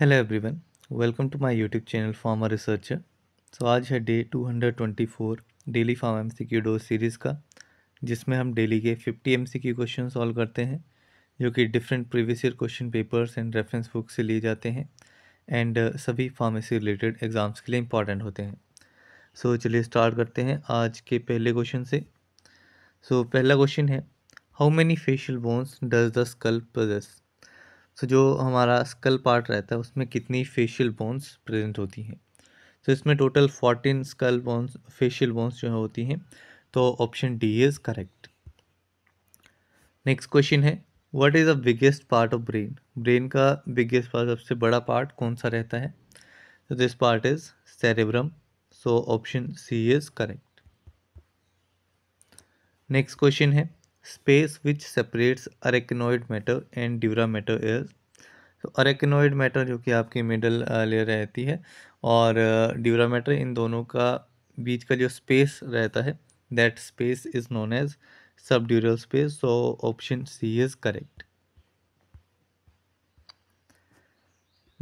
Hello everyone welcome to my YouTube channel pharma researcher so आज है day 224 daily pharm MCQ dose series का जिसमें हम daily के 50 एमसीक्यू क्वेश्चन सॉल्व करते हैं जो कि different previous year question papers and reference book से लिए जाते हैं एंड uh, सभी फार्मेसी रिलेटेड एग्ज़ाम्स के लिए इंपॉर्टेंट होते हैं सो so, चलिए स्टार्ट करते हैं आज के पहले क्वेश्चन से सो so, पहला क्वेश्चन है how many facial bones does the skull possess so so, जो हमारा स्कल पार्ट रहता है उसमें कितनी फेशियल बोन्स प्रेजेंट होती हैं तो so, इसमें total fourteen skull bones facial bones जो है होती हैं तो option D is correct next question है what is the biggest part of brain brain का बिगेस्ट पार्ट सबसे बड़ा पार्ट कौन सा रहता है तो this part is cerebrum so option C is correct next question है space which separates arachnoid matter and dura matter is तो अरेकनोइड मैटर जो कि आपकी मिडल लेयर uh, रहती है और ड्यूरा uh, मैटर इन दोनों का बीच का जो स्पेस रहता है that space is known as subdural space so option C is correct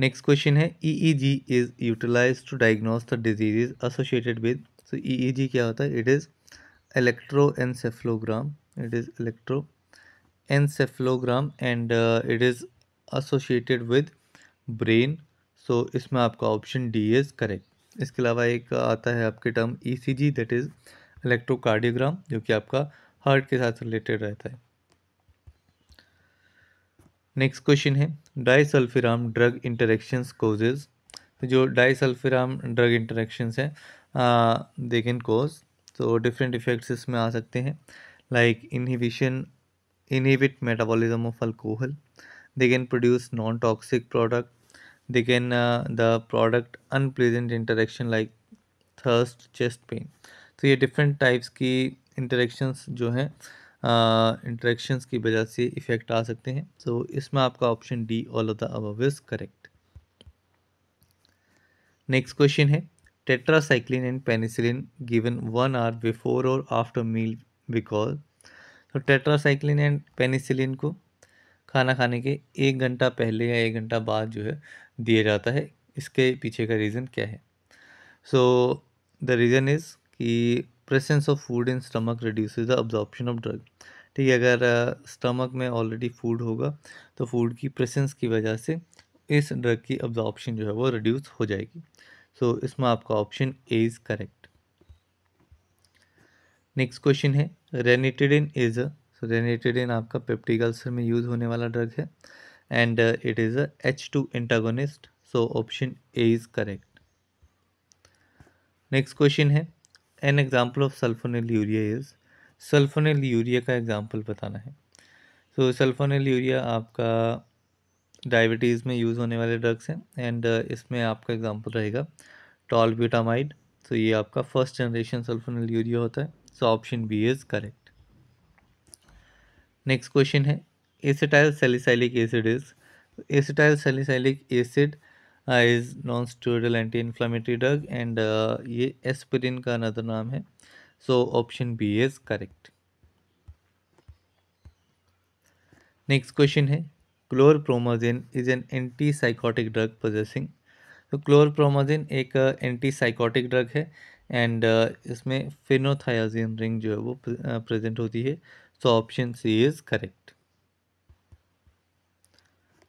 next question है E E G is utilize to diagnose the disease associated with so E E G क्या होता है it is electroencephalogram it is electroencephalogram and it is is with brain so इसमें आपका option D is correct इसके अलावा एक आता है आपके term E C G that is electrocardiogram जो कि आपका हार्ट के साथ रिलेटेड रहता है नेक्स्ट क्वेश्चन है disulfiram drug interaction causes जो डाई सल्फिराम ड्रग इंटरेक्शन हैं दे कैन कोज तो डिफरेंट इफेक्ट्स इसमें आ सकते हैं like inhibition inhibit metabolism of alcohol they can produce non-toxic product they can uh, the product unpleasant interaction like thirst chest pain तो ये different types की interactions जो हैं इंटरेक्शंस uh, की वजह से इफ़ेक्ट आ सकते हैं सो so, इसमें आपका option D all of the above is correct next question है tetracycline and penicillin given one hour before और आफ्टर मील बिकॉज तो टेट्रासाइक्लिन एंड पेनिसिलिन को खाना खाने के एक घंटा पहले या एक घंटा बाद जो है दिया जाता है इसके पीछे का रीज़न क्या है सो द रीज़न इज़ कि presence of food in stomach reduce the absorption of drug ठीक है अगर स्टमक में ऑलरेडी फूड होगा तो फूड की प्रेजेंस की वजह से इस ड्रग की अब्जॉर्प्शन जो है वो रिड्यूस हो जाएगी सो so, इसमें आपका option A is correct next question है रेनिटेडिन इज अ सो आपका पेप्टिक अल्सर में यूज होने वाला ड्रग है and it is a H two antagonist so option A is correct next question है an example of sulfonylurea is sulfonylurea का example बताना है सो so, सल्फोनिल यूरिया आपका diabetes में यूज़ होने वाले ड्रग्स हैं एंड uh, इसमें आपका एग्जाम्पल रहेगा टॉलब्यूटामाइड ब्यूटामाइड तो ये आपका फर्स्ट जनरेशन सल्फोनिल यूरिया होता है so option B is correct next question है acetyl salicylic acid is acetyl salicylic acid is non steroidal anti inflammatory drug and ये एस्पिरिन का अनदर नाम है so option B is correct next question है chlorpromazine is an anti psychotic drug possessing तो chlorpromazine एक anti psychotic drug है and uh, इसमें फिनोथायाजिन ring जो है वो प्रेजेंट uh, होती है so option C is correct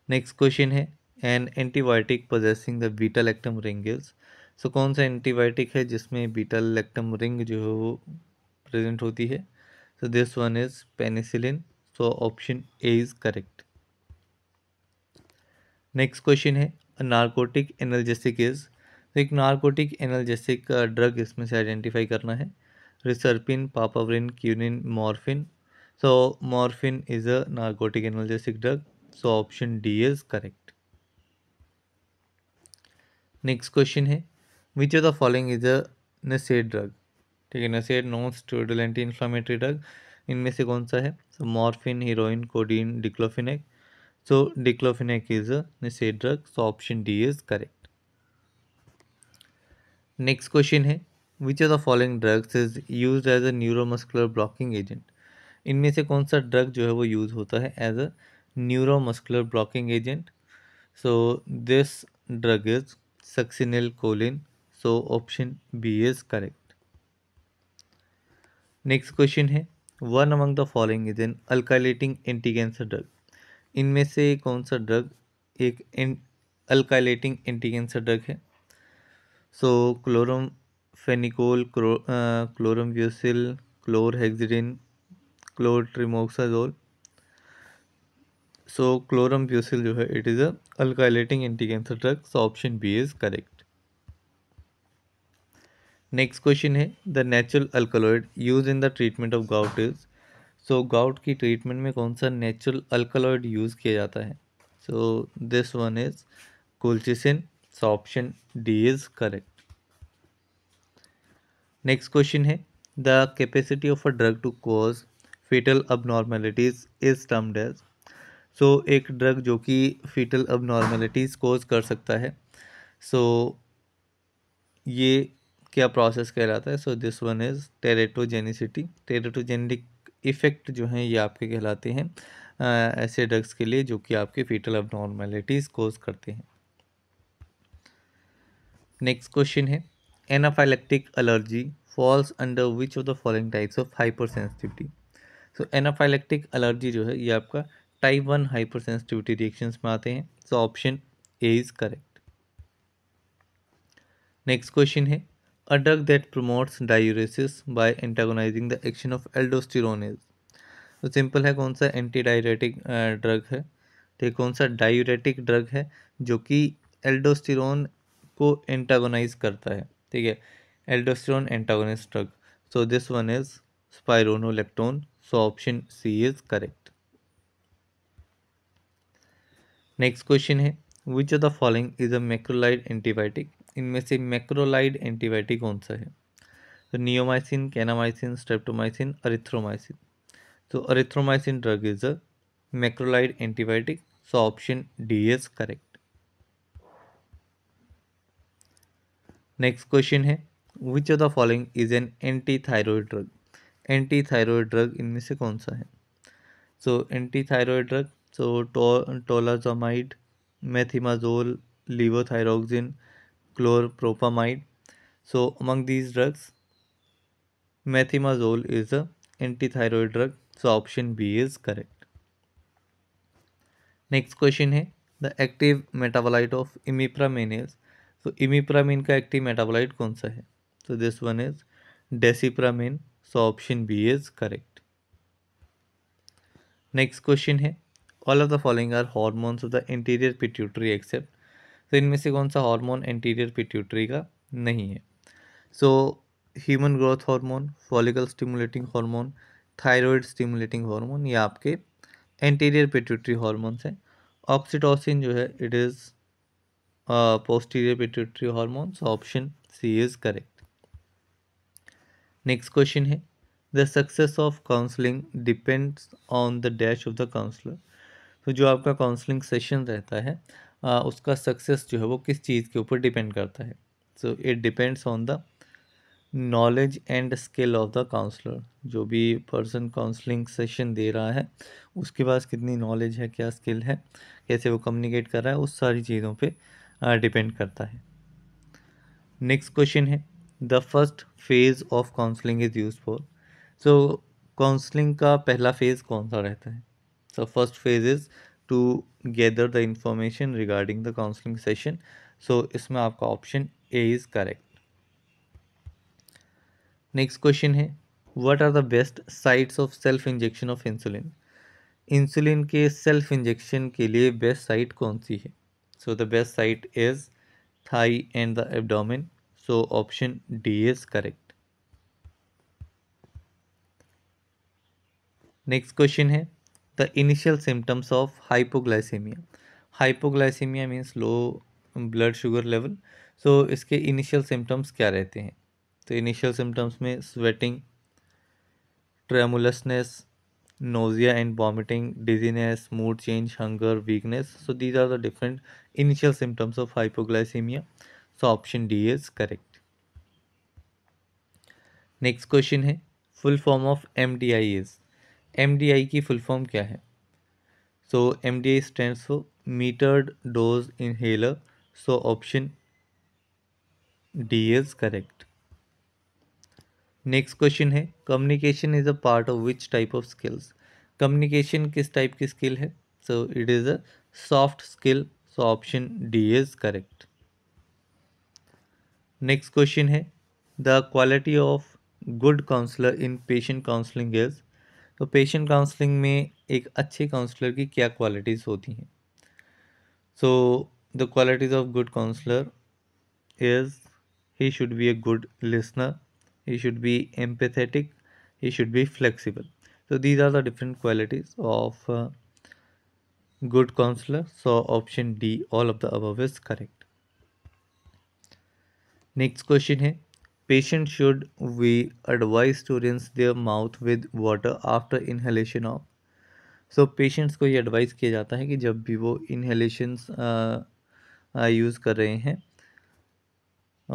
next question है an antibiotic possessing the beta lactam ring is so कौन सा एंटीबायोटिक है जिसमें बीटा लैक्टम रिंग जो है वो प्रेजेंट होती है so this one is penicillin so option A is correct next question है नार्कोटिक एनर्जेसिक इज तो एक नार्कोटिक एनालजेसिक ड्रग इसमें से आइडेंटिफाई करना है reserpine papaverine quinine morphine so morphine is a narcotic analgesic drug so option D is correct next question है which of the following is a NSAID drug ठीक है NSAID non steroidal anti inflammatory drug इनमें से कौन सा है so morphine heroin codeine diclofenac so diclofenac is a NSAID drug so option D is correct next question है which of the following drugs is use as a neuromuscular blocking agent इनमें से कौन सा ड्रग जो है वो use होता है as a neuromuscular blocking agent so this drug is succinylcholine so option B is correct next question है one among the following is an alkylating anti cancer drug इनमें से कौन सा ड्रग एक अल्काइलेटिंग एंटी कैंसर ड्रग है सो क्लोरम phenicol क्लोरम क्लोर हेक्सिडिन क्लोर ट्रिमोक्साजोल सो क्लोरम chlorambucil जो है it is a alkylating anti cancer drug so option B is correct next question है the natural alkaloid use in the treatment of gout is so gout की treatment में कौन सा natural alkaloid use किया जाता है so this one is colchicine so option D is correct next question है capacity of a drug to to fetal abnormalities is termed as so एक drug जो कि फीटल अबनॉर्मेलिटीज़ कोज कर सकता है सो so, ये क्या प्रोसेस कहलाता है so this one is teratogenicity teratogenic effect जो हैं ये आपके कहलाते हैं ऐसे ड्रग्स के लिए जो कि आपके फीटल अबनॉर्मेलिटीज़ कोज करते हैं नेक्स्ट क्वेश्चन है anaphylactic allergy falls under which of the following types of hypersensitivity so anaphylactic allergy जो है ये आपका type one hypersensitivity reaction में आते हैं so option A is correct next question है a drug that promotes diuresis by antagonising the action of aldosterone तो simple है कौन सा एंटी डायरेटिक ड्रग है तो कौन सा डायूरेटिक ड्रग है जो कि एल्डोस्टिरोन को एंटागोनाइज करता है ठीक है aldosterone antagonist drug so this one is spironolactone so option C is correct next question है which of the following is a macrolide antibiotic इनमें से मैक्रोलाइड एंटीबायोटिक कौन सा है तो नियोमाइसिन कैनामाइसिन स्टेप्टोमाइसिन अरिथ्रोमाइसिन तो erythromycin drug is a macrolide antibiotic so option D is correct next question है which of the following is an anti thyroid drug anti thyroid drug इनमें से कौन सा है so anti thyroid drug so tolazamide methimazole levothyroxine chlorpropamide so among these drugs methimazole is a anti thyroid drug so option B is correct next question है the active metabolite of imipramine तो imipramine का active metabolite कौन सा है तो this one is desipramine so option B is correct next question है all of the following are hormones of the interior pituitary except तो इनमें से कौन सा हार्मोन इंटीरियर पिट्यूटरी का नहीं है so human growth hormone follicle stimulating hormone thyroid stimulating hormone ये आपके एंटीरियर पिट्यूटरी हार्मोन्स हैं ऑक्सीटोसिन जो है it is posterior uh, pituitary pituitary so option C is correct next question है the success of counselling depends on the dash of the counsellor तो जो आपका counselling session रहता है आ, uh, उसका सक्सेस जो है वो किस चीज़ के ऊपर डिपेंड करता है so it depends on the knowledge and skill of the counsellor जो भी पर्सन काउंसलिंग सेशन दे रहा है उसके पास कितनी नॉलेज है क्या स्किल है कैसे वो कम्युनिकेट कर रहा है उस सारी चीज़ों पे डिपेंड करता है नेक्स्ट क्वेश्चन है the first phase of counselling is use for so counselling का पहला फेज़ कौन सा रहता है so first phase is to gather the information regarding the counselling session so इसमें आपका option A is correct next question है what are the best sites of self injection of insulin insulin के self injection के लिए best site कौन सी है So the best site is thigh and the abdomen. So option D is correct. Next question है the initial symptoms of hypoglycaemia hypoglycaemia means low blood sugar level so इसके initial symptoms क्या रहते हैं तो initial symptoms में sweating tremulousness nausea and vomiting dizziness mood change hunger weakness so these are the different initial symptoms of hypoglycemia so option d is correct next question है full form of M D I is M D I की full form क्या है so M D I stand for metered dose inhaler so option D is correct next question है communication is a part of which type of skills communication किस type की skill है so it is a soft skill so option D is correct next question है the quality of good counsellor in patient counselling is तो patient counselling में एक अच्छे counsellor की क्या क्वालिटीज़ होती हैं so the qualities of good counsellor is he should be a good listener he should be empathetic he should be flexible so these are the different qualities of uh, good counselor so option d all of the above is correct next question है patient should we advise to rinse their mouth with water after inhalation of so patients को ये advice किया जाता है कि जब भी वो इन्हेलेशंस यूज़ कर रहे हैं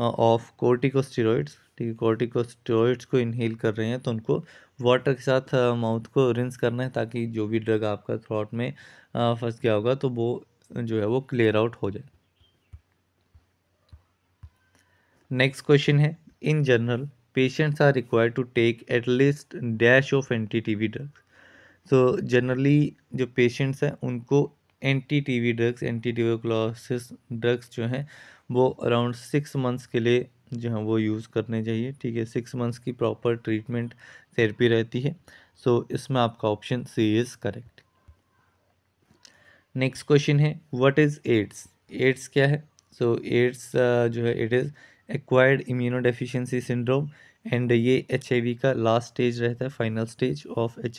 ऑफ कोर्टिकोस्टेरॉइड्स ठीक है कॉर्टिकोस्टोइड्स को इनहेल कर रहे हैं तो उनको वाटर के साथ माउथ को रिंस करना है ताकि जो भी ड्रग आपका थ्रॉट में फंस गया होगा तो वो जो है वो क्लियर आउट हो जाए नेक्स्ट क्वेश्चन है in general patients are required to take at least dash of anti T V drugs तो जनरली जो पेशेंट्स हैं उनको anti T V drugs anti tuberculosis drugs जो हैं वो अराउंड सिक्स मंथ्स के लिए जो है वो यूज़ करने चाहिए ठीक है सिक्स मंथ्स की प्रॉपर ट्रीटमेंट थेरेपी रहती है सो so, इसमें आपका option C is correct next question है व्हाट इज़ एड्स एड्स क्या है सो so, एड्स uh, जो है it is acquired immuno deficiency syndrome and ये एच का लास्ट स्टेज रहता है final stage of H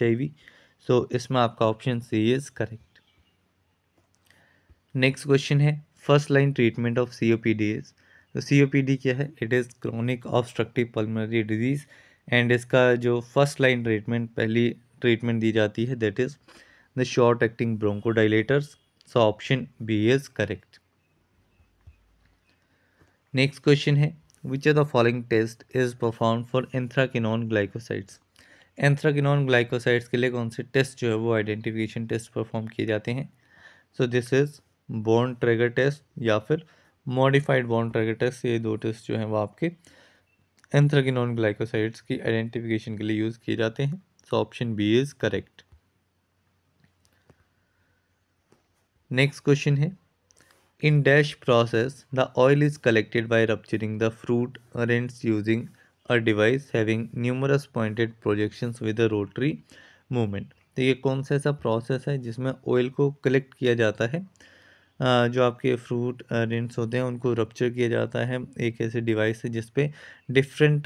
so इसमें आपका option C is correct next question है first line treatment of C O P D is तो सी क्या है it is chronic obstructive pulmonary disease and इसका जो फर्स्ट लाइन ट्रीटमेंट पहली ट्रीटमेंट दी जाती है that is the short acting bronchodilators so option B is correct next question है which are the following test is perform for anthraquinone glycosides anthraquinone glycosides के लिए कौन से टेस्ट जो है वो आइडेंटिफिकेशन टेस्ट परफॉर्म किए जाते हैं so this is Borntrager test या फिर मॉडिफाइड बॉन्ड टारगेट टेस्ट ये दो टेस्ट जो हैं वो आपके एंथ्रगिन ग्लाइकोसाइड्स की आइडेंटिफिकेशन के लिए यूज़ किए जाते हैं so option B is correct next question है in dash process the oil is collected by rupturing the fruit rents using a device having numerous pointed projections with a rotary movement तो ये कौन सा ऐसा process है जिसमें oil को collect किया जाता है जो आपके फ्रूट रिंस होते हैं उनको रप्चर किया जाता है एक ऐसे डिवाइस से जिसपे डिफरेंट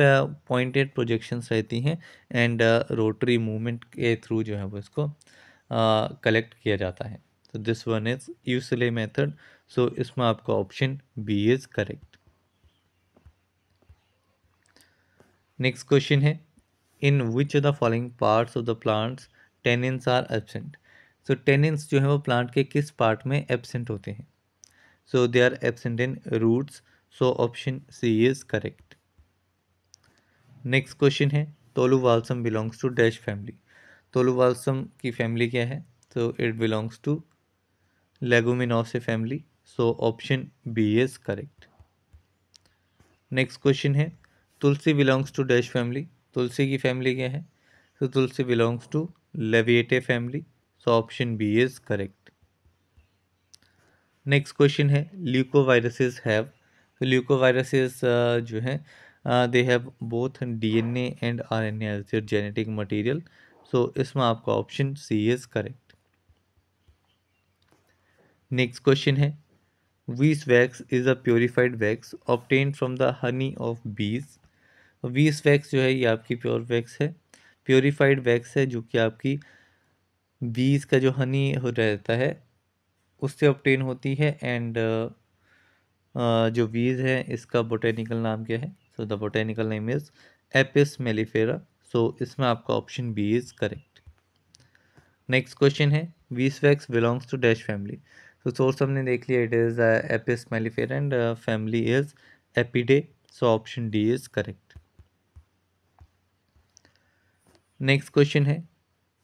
पॉइंटेड प्रोजेक्शंस रहती हैं एंड रोटरी मूवमेंट के थ्रू जो है वो इसको कलेक्ट किया जाता है तो this one is ecuelle method so इसमें आपका option B is correct next question है in which the following parts of the plants tannins are absent so tannins जो है वो प्लांट के किस पार्ट में एबसेंट होते हैं so they are absent in roots so option C is correct next question है tolu balsam belongs to dash family tolu balsam की फैमिली क्या है so it belongs to Leguminosae family so option B is correct next question है tulsi belongs to dash family tulsi की family क्या है सो tulsi belongs to Labiatae family so option B is correct next question है leukoviruses have ल्यूकोवायरसेस जो है they have both DNA and RNA as genetic material so इसमें आपका option C is correct next question है वीस beeswax is a purified wax obtained from the honey of bees beeswax जो है ये आपकी प्योर वैक्स है purified wax है जो कि आपकी बीज का जो हनी हो रहता है उससे ऑप्टेन होती है एंड जो बीज है इसका बोटेनिकल नाम क्या है so the botanical name is Apis mellifera so इसमें आपका option B is correct next question है वीस wax belongs to dash family so source हमने देख लिया it is Apis mellifera and family is Apidae so option D is correct next question है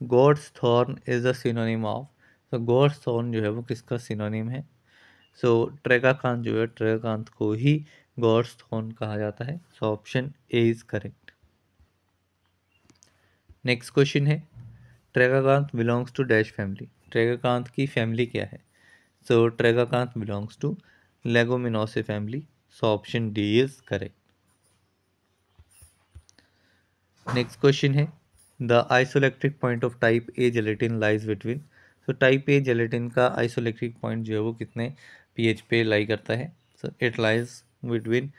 God's thorn is the synonym of तो God's thorn जो है वो किसका सिनोनिम है सो so, ट्रेगाकांत जो है ट्रेगाकांत को ही गोड्स थॉर्न कहा जाता है so option A is correct next question है tragacanth belongs to dash family tragacanth की फैमिली क्या है so so, tragacanth belongs to Leguminosae family so option D is correct next question है the isoelectric point of type A gelatin lies between so type A gelatin का isoelectric point जो है वो कितने P पे lie करता है so it lies between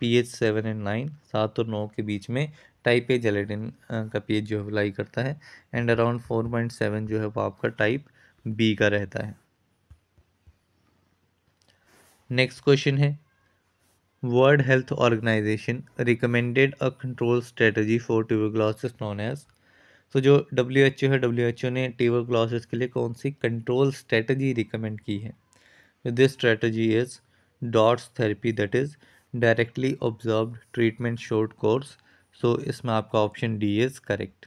P H seven and nine सात और नौ के बीच में टाइप ए जेलेटिन का पी जो है लाई करता है and around four point seven जो है वो आपका टाइप बी का रहता है नेक्स्ट क्वेश्चन है World Health Organization recommended a control strategy for tuberculosis known as तो जो डब्ल्यू एच ओ है डब्ल्यू एच ओ ने ट्यूबरक्लोसिस के लिए कौन सी कंट्रोल स्ट्रेटजी रिकमेंड की है this strategy is DOTS therapy that is directly observe treatment short course so इसमें आपका option D is correct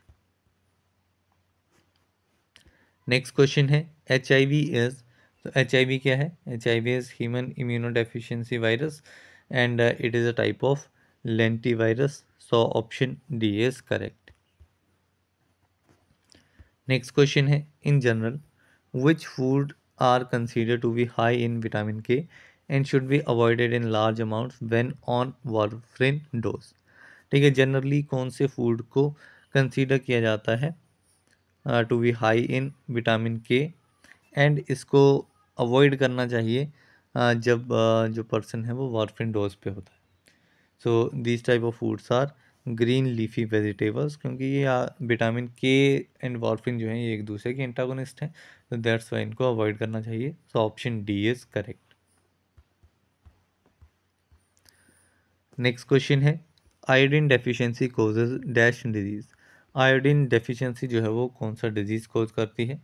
next question है एच आई वी इज़ तो एच आई वी क्या है H I V is human immuno deficiency virus and uh, it is a type of lentivirus so option D is correct next question है in general which food are considered to be high in vitamin K and should be avoided in large amounts when on warfarin dose ठीक है generally कौन से food को consider किया जाता है to be high in vitamin K and इसको avoid करना चाहिए हाँ, जब जो पर्सन है वो वारफिन डोज पे होता है so these type of foods are green leafy vegetables क्योंकि ये विटामिन के एंड वारफिन जो है ये एक दूसरे के एंटागोनिस्ट हैं तो दैट्स वाई इनको अवॉइड करना चाहिए so option D is correct next question है iodine deficiency causes dash disease iodine deficiency जो है वो कौन सा डिजीज़ कोज करती है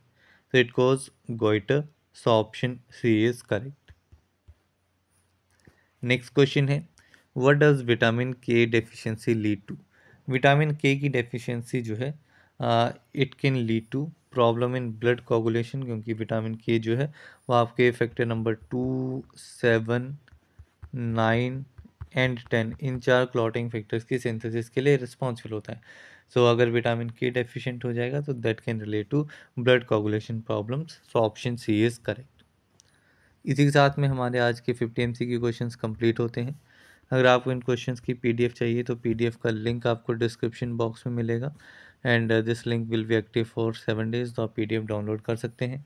तो it cause goitre so option C is correct next question है what does vitamin K deficiency lead to vitamin K की डेफिशिएंसी जो है it can lead to problem in blood coagulation क्योंकि विटामिन के जो है वो आपके factor number two seven nine and ten in चार क्लॉटिंग फैक्टर्स की सिंथेसिस के लिए रिस्पॉन्सिबल होता है सो so, अगर विटामिन के डेफिशिएंट हो जाएगा तो that can relate to blood coagulation problems so option C is correct इसी के साथ में हमारे आज के फिफ्टी एम सी के क्वेश्चन कम्प्लीट होते हैं अगर आपको इन क्वेश्चन की पी डी एफ चाहिए तो पी डी एफ़ का लिंक आपको डिस्क्रिप्शन बॉक्स में मिलेगा and this link will be active for seven days तो आप पी डी एफ डाउनलोड कर सकते हैं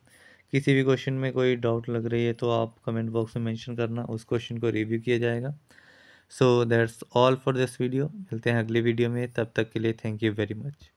किसी भी क्वेश्चन में कोई डाउट लग रही है तो आप कमेंट बॉक्स में मैंशन करना उस क्वेश्चन को रिव्यू किया जाएगा so that's all for this video मिलते हैं अगले वीडियो में तब तक के लिए थैंक यू वेरी मच